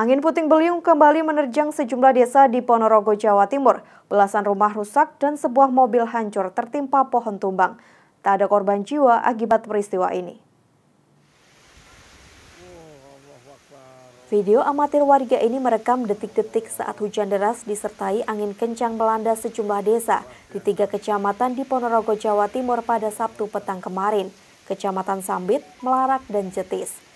Angin puting beliung kembali menerjang sejumlah desa di Ponorogo, Jawa Timur. Belasan rumah rusak dan sebuah mobil hancur tertimpa pohon tumbang. Tak ada korban jiwa akibat peristiwa ini. Video amatir warga ini merekam detik-detik saat hujan deras disertai angin kencang melanda sejumlah desa di tiga kecamatan di Ponorogo, Jawa Timur pada Sabtu petang kemarin. Kecamatan Sambit, Melarak, dan Jetis.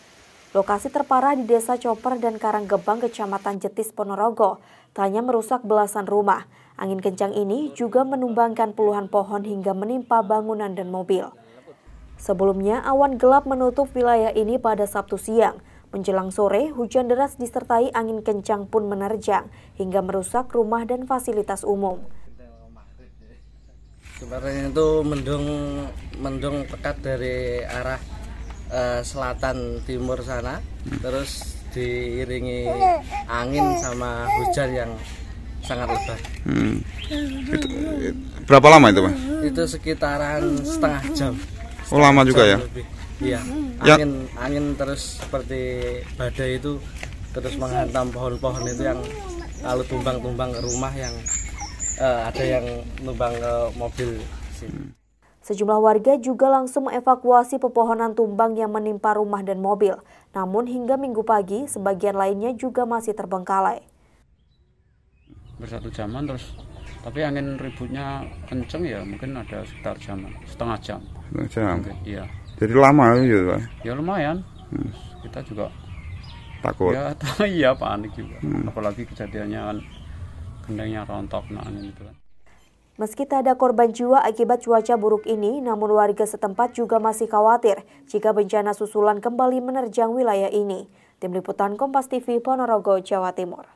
Lokasi terparah di Desa Coper dan Karanggebang, Kecamatan Jetis, Ponorogo, tanya merusak belasan rumah. Angin kencang ini juga menumbangkan puluhan pohon hingga menimpa bangunan dan mobil. Sebelumnya, awan gelap menutup wilayah ini pada Sabtu siang. Menjelang sore, hujan deras disertai angin kencang pun menerjang hingga merusak rumah dan fasilitas umum. Sebenarnya itu mendung mendung pekat dari arah Eh, selatan timur sana terus diiringi angin sama hujan yang sangat lebat. Hmm. berapa lama itu, Pak? Itu sekitaran setengah jam. Setengah oh, lama juga ya? Iya. Ya. Angin ya. angin terus seperti badai itu terus menghantam pohon-pohon itu yang lalu tumbang-tumbang ke rumah yang uh, ada yang numbang ke mobil sini. Hmm. Sejumlah warga juga langsung mengevakuasi pepohonan tumbang yang menimpa rumah dan mobil. Namun hingga minggu pagi, sebagian lainnya juga masih terbengkalai. Bersatu zaman terus, tapi angin ributnya kenceng ya, mungkin ada sekitar jam, setengah jam. Setengah jam? Mungkin, iya. Jadi lama ya Pak? Ya lumayan. Hmm. Kita juga takut. Ya, iya panik juga. Hmm. Apalagi kejadiannya kan gendengnya rontok nah itu kan. Meski tak ada korban jiwa akibat cuaca buruk ini, namun warga setempat juga masih khawatir jika bencana susulan kembali menerjang wilayah ini. Tim Liputan Kompas TV Ponorogo, Jawa Timur.